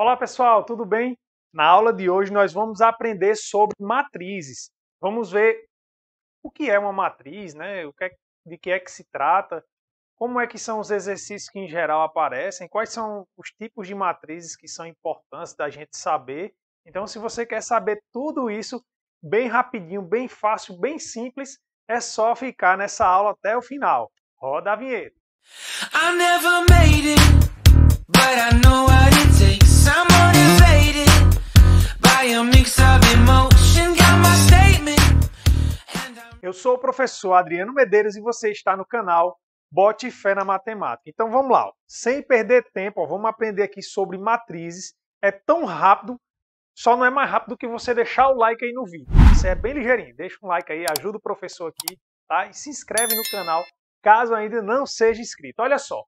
Olá pessoal, tudo bem? Na aula de hoje nós vamos aprender sobre matrizes. Vamos ver o que é uma matriz, né? O que é, de que é que se trata, como é que são os exercícios que em geral aparecem, quais são os tipos de matrizes que são importantes da gente saber. Então, se você quer saber tudo isso bem rapidinho, bem fácil, bem simples, é só ficar nessa aula até o final. Roda a vinheta. I never made it. Eu sou o professor Adriano Medeiros e você está no canal Bote Fé na Matemática. Então vamos lá, ó. sem perder tempo, ó, vamos aprender aqui sobre matrizes. É tão rápido, só não é mais rápido que você deixar o like aí no vídeo. Isso é bem ligeirinho, deixa um like aí, ajuda o professor aqui, tá? E se inscreve no canal caso ainda não seja inscrito. Olha só.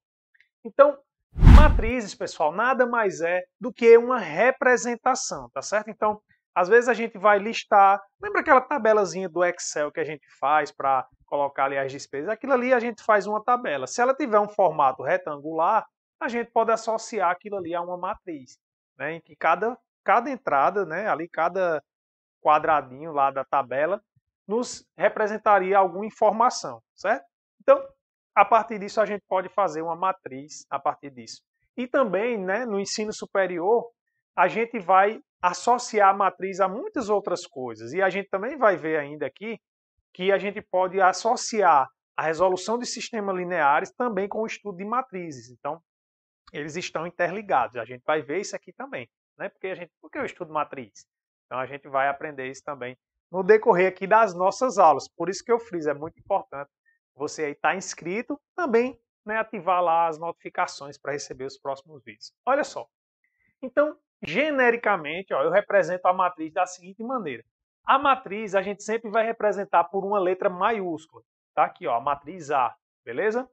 Então, matrizes, pessoal, nada mais é do que uma representação, tá certo? Então, às vezes a gente vai listar, lembra aquela tabelazinha do Excel que a gente faz para colocar ali as despesas? Aquilo ali a gente faz uma tabela. Se ela tiver um formato retangular, a gente pode associar aquilo ali a uma matriz, né? em que cada, cada entrada, né? ali cada quadradinho lá da tabela, nos representaria alguma informação, certo? Então, a partir disso, a gente pode fazer uma matriz a partir disso. E também, né, no ensino superior, a gente vai associar a matriz a muitas outras coisas. E a gente também vai ver ainda aqui que a gente pode associar a resolução de sistemas lineares também com o estudo de matrizes. Então, eles estão interligados. A gente vai ver isso aqui também, né? Porque a gente, porque eu estudo matriz. Então a gente vai aprender isso também no decorrer aqui das nossas aulas. Por isso que eu friso, é muito importante você aí estar tá inscrito, também né, ativar lá as notificações para receber os próximos vídeos. Olha só, então, genericamente, ó, eu represento a matriz da seguinte maneira. A matriz a gente sempre vai representar por uma letra maiúscula. Tá aqui, ó, a matriz A, beleza?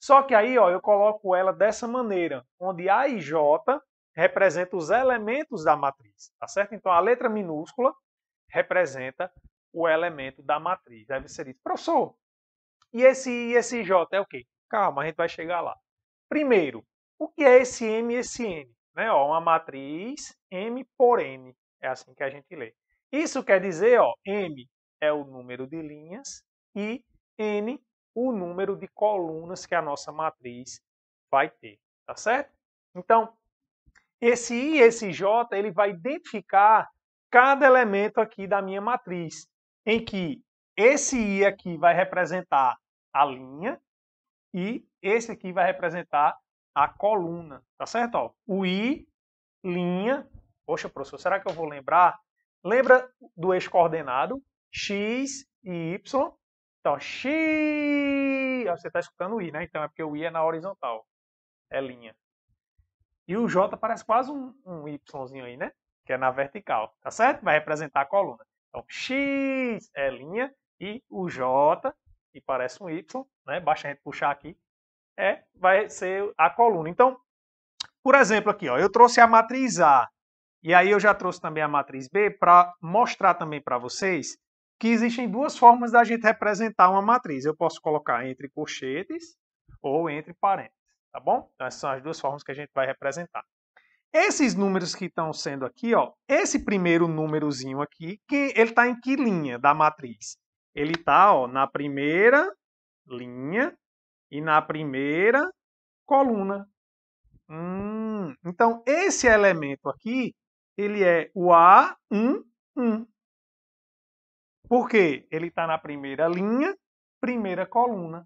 Só que aí, ó, eu coloco ela dessa maneira, onde A e J representam os elementos da matriz, tá certo? Então, a letra minúscula representa o elemento da matriz. Deve ser isso. professor, e esse I e esse J é o quê? Calma, a gente vai chegar lá. Primeiro, o que é esse M e esse N? Né? Ó, uma matriz M por N. É assim que a gente lê. Isso quer dizer, ó, M é o número de linhas e N o número de colunas que a nossa matriz vai ter, tá certo? Então, esse I e esse J, ele vai identificar cada elemento aqui da minha matriz, em que esse I aqui vai representar a linha e esse aqui vai representar a coluna, tá certo? Ó, o i, linha, poxa, professor, será que eu vou lembrar? Lembra do eixo coordenado, x e y? Então, x, você está escutando o i, né? Então é porque o i é na horizontal, é linha. E o j parece quase um, um yzinho aí, né? Que é na vertical, tá certo? Vai representar a coluna. Então, x é linha e o j, que parece um y, né? Basta a gente puxar aqui, é, vai ser a coluna. Então, por exemplo, aqui, ó, eu trouxe a matriz A e aí eu já trouxe também a matriz B para mostrar também para vocês que existem duas formas da gente representar uma matriz. Eu posso colocar entre colchetes ou entre parênteses, tá bom? Então, essas são as duas formas que a gente vai representar. Esses números que estão sendo aqui, ó, esse primeiro númerozinho aqui, que ele está em que linha da matriz? Ele está na primeira linha e na primeira coluna. Hum, então, esse elemento aqui, ele é o A11. Por quê? Ele está na primeira linha, primeira coluna.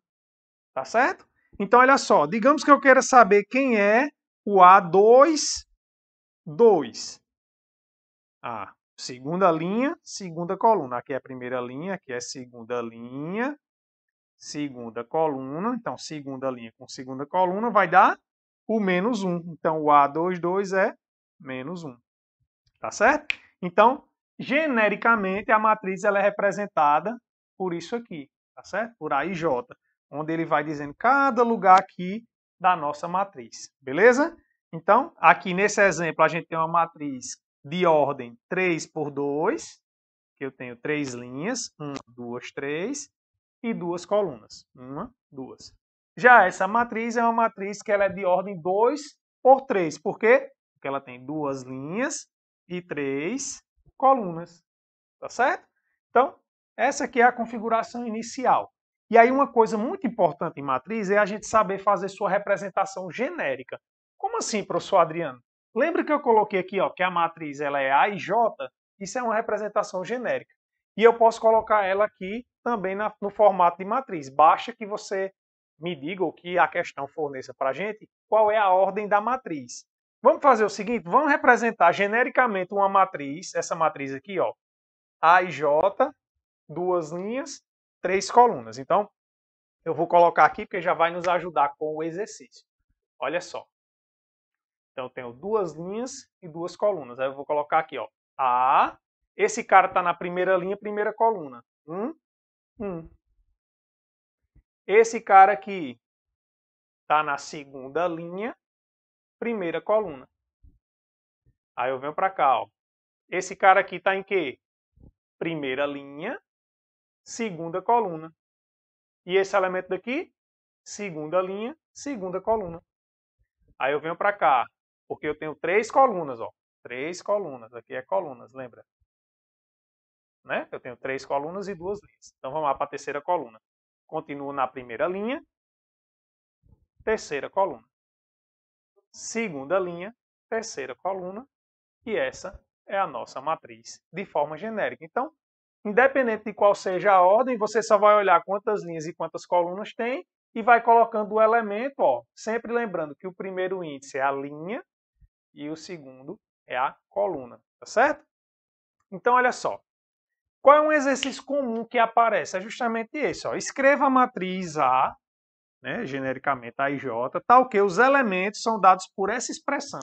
Tá certo? Então, olha só. Digamos que eu queira saber quem é o A2, 2. A, segunda linha, segunda coluna. Aqui é a primeira linha, aqui é a segunda linha, segunda coluna, então segunda linha com segunda coluna vai dar o menos 1. Então o A22 é menos 1. Tá certo? Então, genericamente, a matriz ela é representada por isso aqui, tá certo? Por A e J, onde ele vai dizendo cada lugar aqui da nossa matriz, beleza? Então, aqui nesse exemplo, a gente tem uma matriz de ordem 3 por 2, que eu tenho três linhas, 1, 2, 3, e duas colunas. Uma, duas. Já essa matriz é uma matriz que ela é de ordem 2 por 3. Por quê? Porque ela tem duas linhas e três colunas. Tá certo? Então, essa aqui é a configuração inicial. E aí uma coisa muito importante em matriz é a gente saber fazer sua representação genérica. Como assim, professor Adriano? Lembra que eu coloquei aqui ó, que a matriz ela é A e J? Isso é uma representação genérica. E eu posso colocar ela aqui também na, no formato de matriz. Basta que você me diga, ou que a questão forneça para a gente, qual é a ordem da matriz. Vamos fazer o seguinte, vamos representar genericamente uma matriz, essa matriz aqui, ó, A e J, duas linhas, três colunas. Então, eu vou colocar aqui porque já vai nos ajudar com o exercício. Olha só. Então, eu tenho duas linhas e duas colunas. Aí eu vou colocar aqui, ó, A esse cara está na primeira linha, primeira coluna. Um, um. Esse cara aqui está na segunda linha, primeira coluna. Aí eu venho para cá, ó. Esse cara aqui está em quê? Primeira linha, segunda coluna. E esse elemento daqui? Segunda linha, segunda coluna. Aí eu venho para cá, porque eu tenho três colunas, ó. Três colunas, aqui é colunas, lembra? né? Eu tenho três colunas e duas linhas. Então vamos lá para a terceira coluna. Continuo na primeira linha, terceira coluna. Segunda linha, terceira coluna. E essa é a nossa matriz de forma genérica. Então, independente de qual seja a ordem, você só vai olhar quantas linhas e quantas colunas tem e vai colocando o elemento, ó, sempre lembrando que o primeiro índice é a linha e o segundo é a coluna, tá certo? Então, olha só, qual é um exercício comum que aparece? É justamente esse. Ó. Escreva a matriz A, né, genericamente a J, tal tá que os elementos são dados por essa expressão.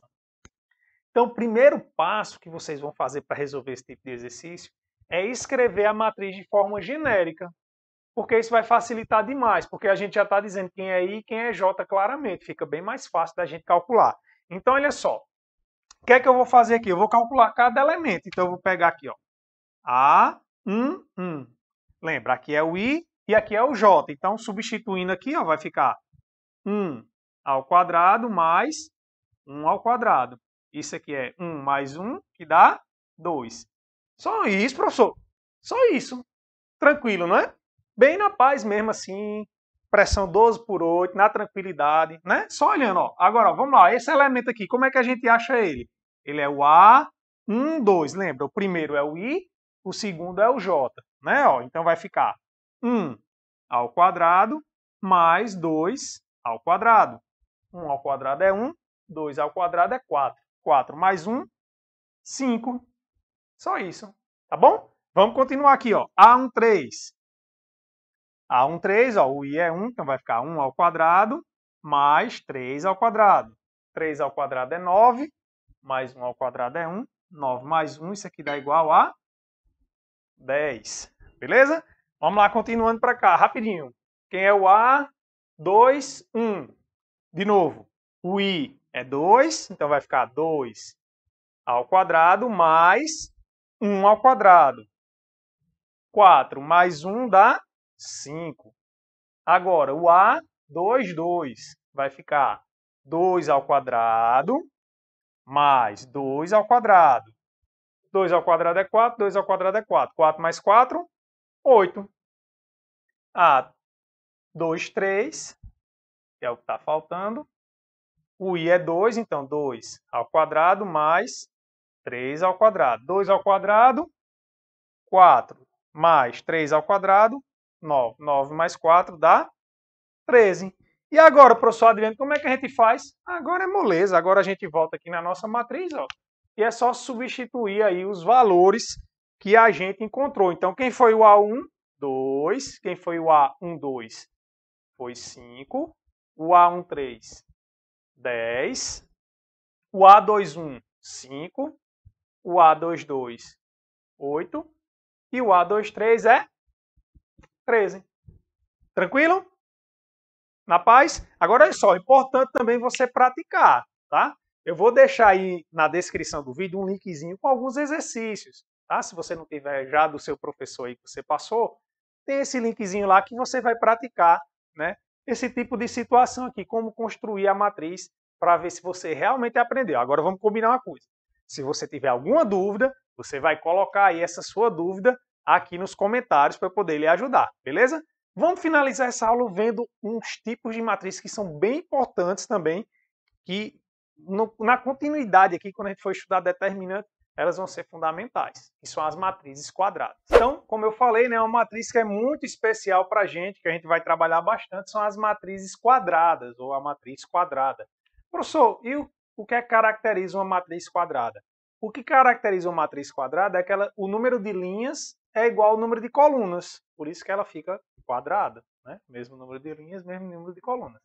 Então, o primeiro passo que vocês vão fazer para resolver esse tipo de exercício é escrever a matriz de forma genérica, porque isso vai facilitar demais, porque a gente já está dizendo quem é I e quem é J claramente, fica bem mais fácil da gente calcular. Então, olha só, o que é que eu vou fazer aqui? Eu vou calcular cada elemento, então eu vou pegar aqui, ó, A, 1, hum, 1. Hum. Lembra, aqui é o i e aqui é o j. Então, substituindo aqui, ó, vai ficar 1 ao quadrado mais 1 ao quadrado. Isso aqui é 1 mais 1, que dá 2. Só isso, professor. Só isso. Tranquilo, não é? Bem na paz mesmo assim. Pressão 12 por 8, na tranquilidade, né? Só olhando, ó. Agora, ó, vamos lá. Esse elemento aqui, como é que a gente acha ele? Ele é o A, 1, 2. Lembra? O primeiro é o I, o segundo é o j, né? Ó, então vai ficar 1 ao quadrado mais 2 ao quadrado. 1 ao quadrado é 1, 2 ao quadrado é 4. 4 mais 1, 5. Só isso, tá bom? Vamos continuar aqui, ó. A13. A13, ó, o i é 1, então vai ficar 1 ao quadrado mais 3 ao quadrado. 3 ao quadrado é 9, mais 1 ao quadrado é 1. 9 mais 1, isso aqui dá igual a 10. Beleza? Vamos lá, continuando para cá, rapidinho. Quem é o A? 2, 1. De novo, o I é 2, então vai ficar 2 ao quadrado mais 1 ao quadrado. 4 mais 1 dá 5. Agora, o A, 2, 2. Vai ficar 2 ao quadrado mais 2 ao quadrado. 2 ao quadrado é 4, 2 ao quadrado é 4. 4 mais 4, 8. A 2, 3, que é o que está faltando. O i é 2, então 2 ao quadrado mais 3 ao quadrado. 2 ao quadrado, 4 mais 3 ao quadrado, 9. 9 mais 4 dá 13. E agora, professor Adriano, como é que a gente faz? Agora é moleza. Agora a gente volta aqui na nossa matriz, ó e é só substituir aí os valores que a gente encontrou. Então, quem foi o A1? 2. Quem foi o A12? Foi 5. O A13? 10. O A21? 5. O A22? 8. E o A23 é 13. Tranquilo? Na paz? Agora é só, é importante também você praticar, tá? Eu vou deixar aí na descrição do vídeo um linkzinho com alguns exercícios, tá? Se você não tiver já do seu professor aí que você passou, tem esse linkzinho lá que você vai praticar, né? Esse tipo de situação aqui, como construir a matriz para ver se você realmente aprendeu. Agora vamos combinar uma coisa. Se você tiver alguma dúvida, você vai colocar aí essa sua dúvida aqui nos comentários para eu poder lhe ajudar, beleza? Vamos finalizar essa aula vendo uns tipos de matriz que são bem importantes também, que no, na continuidade aqui, quando a gente for estudar determinante, elas vão ser fundamentais, que são as matrizes quadradas. Então, como eu falei, né, uma matriz que é muito especial para a gente, que a gente vai trabalhar bastante, são as matrizes quadradas, ou a matriz quadrada. Professor, e o, o que é que caracteriza uma matriz quadrada? O que caracteriza uma matriz quadrada é que ela, o número de linhas é igual ao número de colunas, por isso que ela fica quadrada, né? mesmo número de linhas, mesmo número de colunas.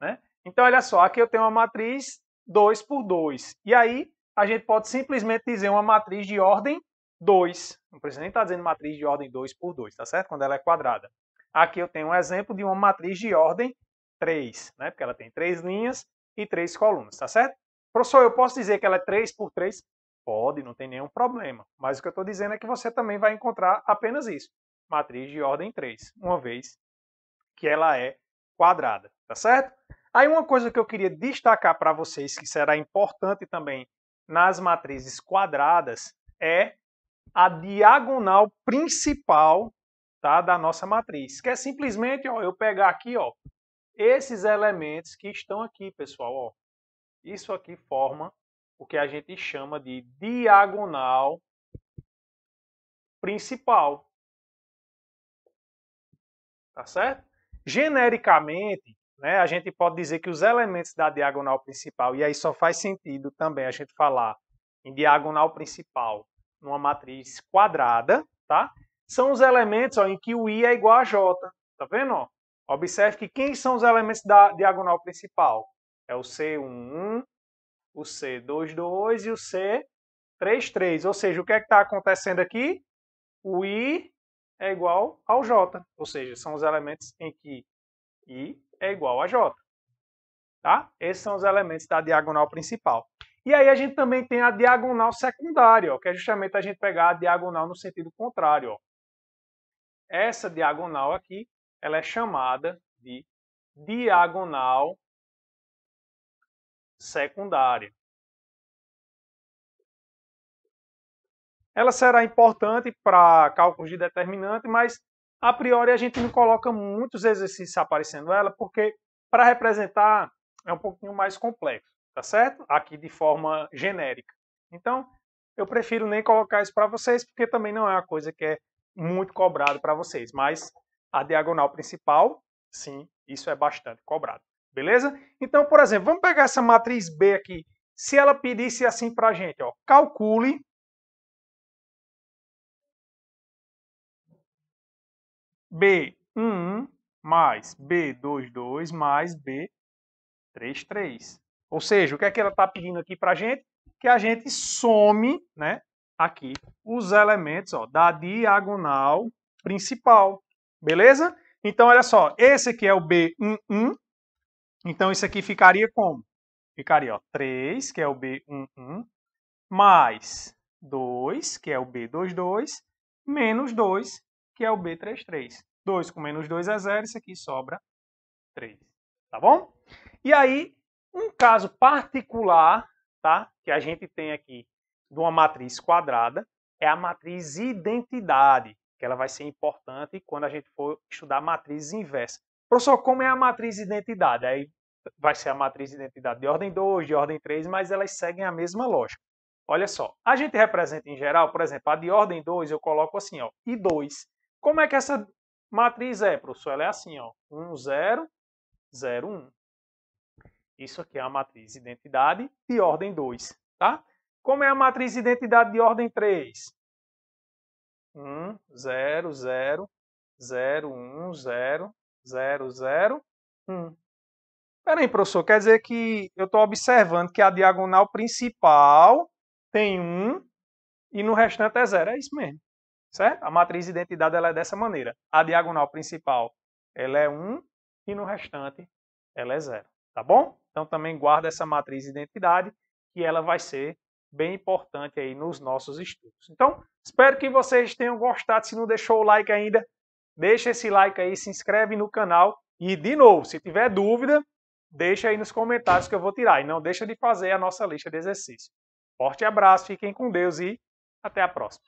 Né? Então, olha só, aqui eu tenho uma matriz 2 por 2. E aí a gente pode simplesmente dizer uma matriz de ordem 2. Não precisa nem estar tá dizendo matriz de ordem 2 por 2, tá certo? Quando ela é quadrada. Aqui eu tenho um exemplo de uma matriz de ordem 3, né? Porque ela tem três linhas e três colunas, tá certo? Professor, eu posso dizer que ela é 3 por 3? Pode, não tem nenhum problema. Mas o que eu estou dizendo é que você também vai encontrar apenas isso. Matriz de ordem 3, uma vez que ela é quadrada, tá certo? Aí uma coisa que eu queria destacar para vocês, que será importante também nas matrizes quadradas, é a diagonal principal tá, da nossa matriz, que é simplesmente ó, eu pegar aqui ó, esses elementos que estão aqui, pessoal. Ó. Isso aqui forma o que a gente chama de diagonal principal. Tá certo? Genericamente, né? A gente pode dizer que os elementos da diagonal principal, e aí só faz sentido também a gente falar em diagonal principal numa matriz quadrada, tá? são os elementos ó, em que o i é igual a j. Tá vendo? Ó? Observe que quem são os elementos da diagonal principal? É o C11, o C22 e o C33. Ou seja, o que é está acontecendo aqui? O i é igual ao j. Ou seja, são os elementos em que i é igual a J. Tá? Esses são os elementos da diagonal principal. E aí a gente também tem a diagonal secundária, ó, que é justamente a gente pegar a diagonal no sentido contrário. Ó. Essa diagonal aqui, ela é chamada de diagonal secundária. Ela será importante para cálculos de determinante, mas a priori a gente não coloca muitos exercícios aparecendo ela, porque para representar é um pouquinho mais complexo, tá certo? Aqui de forma genérica. Então, eu prefiro nem colocar isso para vocês, porque também não é uma coisa que é muito cobrado para vocês, mas a diagonal principal, sim, isso é bastante cobrado. Beleza? Então, por exemplo, vamos pegar essa matriz B aqui. Se ela pedisse assim para a gente, ó, calcule B1 mais B22 mais B33. Ou seja, o que é que ela está pedindo aqui para a gente? Que a gente some né, aqui os elementos ó, da diagonal principal. Beleza? Então, olha só, esse aqui é o B11. Então, isso aqui ficaria como? Ficaria ó, 3, que é o B11, mais 2, que é o B22, menos 2, que é o B33. 2 com menos 2 é zero, isso aqui sobra 3. Tá bom? E aí, um caso particular, tá? Que a gente tem aqui de uma matriz quadrada, é a matriz identidade, que ela vai ser importante quando a gente for estudar matriz inversa. Professor, como é a matriz identidade? Aí vai ser a matriz identidade de ordem 2, de ordem 3, mas elas seguem a mesma lógica. Olha só, a gente representa em geral, por exemplo, a de ordem 2 eu coloco assim, ó, I2. Como é que essa matriz é, professor? Ela é assim, ó, 1, 0, 0, 1. Isso aqui é a matriz identidade de ordem 2, tá? Como é a matriz identidade de ordem 3? 1, 0, 0, 0, 1, 0, 0, 0, 1. Peraí, professor, quer dizer que eu estou observando que a diagonal principal tem 1 e no restante é 0. É isso mesmo. Certo? A matriz de identidade ela é dessa maneira. A diagonal principal ela é 1 e no restante ela é 0. Tá bom? Então também guarda essa matriz de identidade que ela vai ser bem importante aí nos nossos estudos. Então, espero que vocês tenham gostado. Se não deixou o like ainda, deixa esse like aí, se inscreve no canal e de novo, se tiver dúvida, deixa aí nos comentários que eu vou tirar e não deixa de fazer a nossa lista de exercícios. Forte abraço, fiquem com Deus e até a próxima.